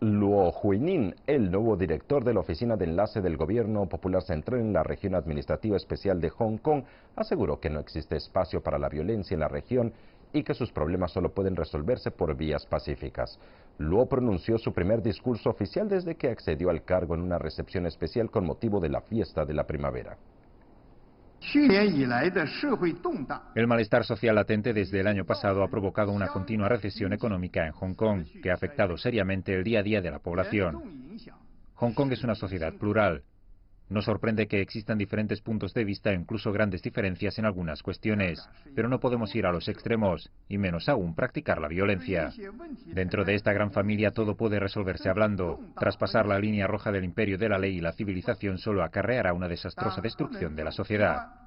Luo Huinin, el nuevo director de la Oficina de Enlace del Gobierno Popular Central en la región administrativa especial de Hong Kong, aseguró que no existe espacio para la violencia en la región y que sus problemas solo pueden resolverse por vías pacíficas. Luo pronunció su primer discurso oficial desde que accedió al cargo en una recepción especial con motivo de la fiesta de la primavera. El malestar social latente desde el año pasado ha provocado una continua recesión económica en Hong Kong, que ha afectado seriamente el día a día de la población. Hong Kong es una sociedad plural. No sorprende que existan diferentes puntos de vista e incluso grandes diferencias en algunas cuestiones, pero no podemos ir a los extremos, y menos aún practicar la violencia. Dentro de esta gran familia todo puede resolverse hablando. Traspasar la línea roja del imperio de la ley y la civilización solo acarreará una desastrosa destrucción de la sociedad.